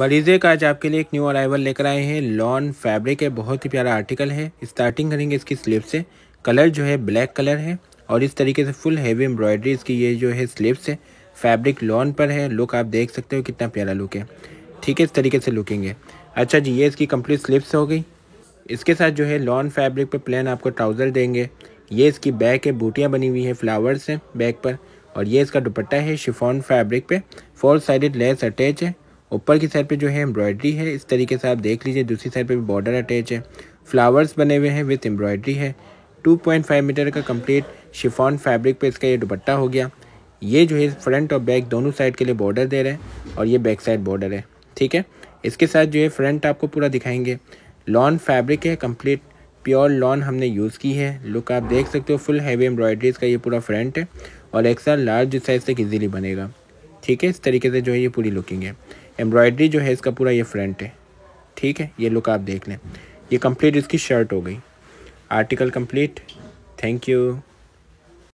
बड़ीजे का आज आपके लिए एक न्यू अराइवल लेकर आए हैं लॉन फैब्रिक है बहुत ही प्यारा आर्टिकल है स्टार्टिंग करेंगे इसकी स्लीव से कलर जो है ब्लैक कलर है और इस तरीके से फुल हैवी एम्ब्रॉयडरी इसकी ये जो है स्लीव्स है फैब्रिक लॉन पर है लुक आप देख सकते हो कितना प्यारा लुक है ठीक है इस तरीके से लुकेंगे अच्छा जी ये इसकी कंप्लीट स्लीव्स हो गई इसके साथ जो है लॉन फैब्रिक पर प्लान आपको ट्राउज़र देंगे ये इसकी बैक है बूटियाँ बनी हुई है फ्लावर्स हैं बैक पर और ये इसका दुपट्टा है शिफॉन फैब्रिक पे फोर साइडेड लेस अटैच है ऊपर की साइड पे जो है एम्ब्रॉयड्री है इस तरीके से आप देख लीजिए दूसरी साइड पे भी बॉर्डर अटैच है फ्लावर्स बने हुए हैं विथ एम्ब्रॉयडरी है 2.5 मीटर का कंप्लीट शिफॉन फैब्रिक पे इसका ये दुपट्टा हो गया ये जो है फ्रंट और बैक दोनों साइड के लिए बॉर्डर दे रहे हैं और ये बैक साइड बॉर्डर है ठीक है इसके साथ जो है फ्रंट आपको पूरा दिखाएंगे लॉन फैब्रिक है कम्प्लीट प्योर लॉन हमने यूज़ की है लुक आप देख सकते हो फुल हैवी एम्ब्रॉयड्रीज का ये पूरा फ्रंट है और एक्स्ट्रा लार्ज साइज़ तक ईजिली बनेगा ठीक है इस तरीके से जो है ये पूरी लुकिंग है एम्ब्रॉयडरी जो है इसका पूरा ये फ्रंट है ठीक है ये लुक आप देख लें ये कंप्लीट इसकी शर्ट हो गई आर्टिकल कंप्लीट थैंक यू